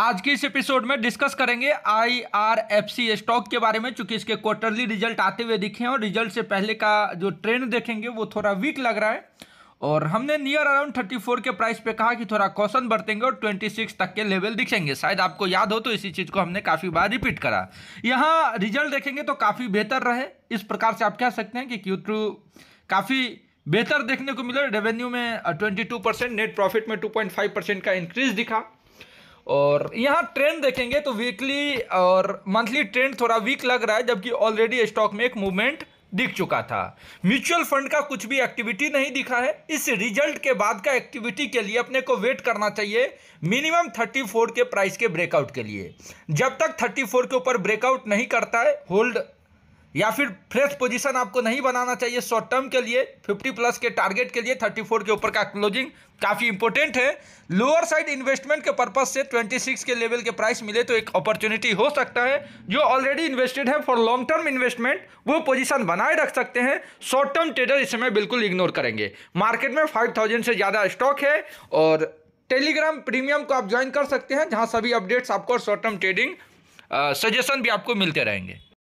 आज के इस एपिसोड में डिस्कस करेंगे आईआरएफसी स्टॉक के बारे में चूंकि इसके क्वार्टरली रिजल्ट आते हुए दिखे हैं और रिजल्ट से पहले का जो ट्रेंड देखेंगे वो थोड़ा वीक लग रहा है और हमने नियर अराउंड 34 के प्राइस पे कहा कि थोड़ा कौशन बरतेंगे और 26 तक के लेवल दिखेंगे शायद आपको याद हो तो इसी चीज़ को हमने काफ़ी बार रिपीट करा यहाँ रिजल्ट देखेंगे तो काफ़ी बेहतर रहे इस प्रकार से आप कह सकते हैं कि क्यू काफ़ी बेहतर देखने को मिला रेवेन्यू में 22 परसेंट नेट प्रॉफिट में 2.5 परसेंट का इंक्रीज दिखा और यहाँ ट्रेंड देखेंगे तो वीकली और मंथली ट्रेंड थोड़ा वीक लग रहा है जबकि ऑलरेडी स्टॉक में एक मूवमेंट दिख चुका था म्यूचुअल फंड का कुछ भी एक्टिविटी नहीं दिखा है इस रिजल्ट के बाद का एक्टिविटी के लिए अपने को वेट करना चाहिए मिनिमम 34 के प्राइस के ब्रेकआउट के लिए जब तक 34 के ऊपर ब्रेकआउट नहीं करता है होल्ड या फिर फ्रेश पोजीशन आपको नहीं बनाना चाहिए शॉर्ट टर्म के लिए 50 प्लस के टारगेट के लिए 34 के ऊपर का क्लोजिंग काफ़ी इंपॉर्टेंट है लोअर साइड इन्वेस्टमेंट के पर्पज से 26 के लेवल के प्राइस मिले तो एक अपॉर्चुनिटी हो सकता है जो ऑलरेडी इन्वेस्टेड है फॉर लॉन्ग टर्म इन्वेस्टमेंट वो पोजिशन बनाए रख सकते हैं शॉर्ट टर्म ट्रेडर इस समय बिल्कुल इग्नोर करेंगे मार्केट में फाइव से ज़्यादा स्टॉक है और टेलीग्राम प्रीमियम को आप ज्वाइन कर सकते हैं जहाँ सभी अपडेट्स आपको शॉर्ट टर्म ट्रेडिंग सजेशन भी आपको मिलते रहेंगे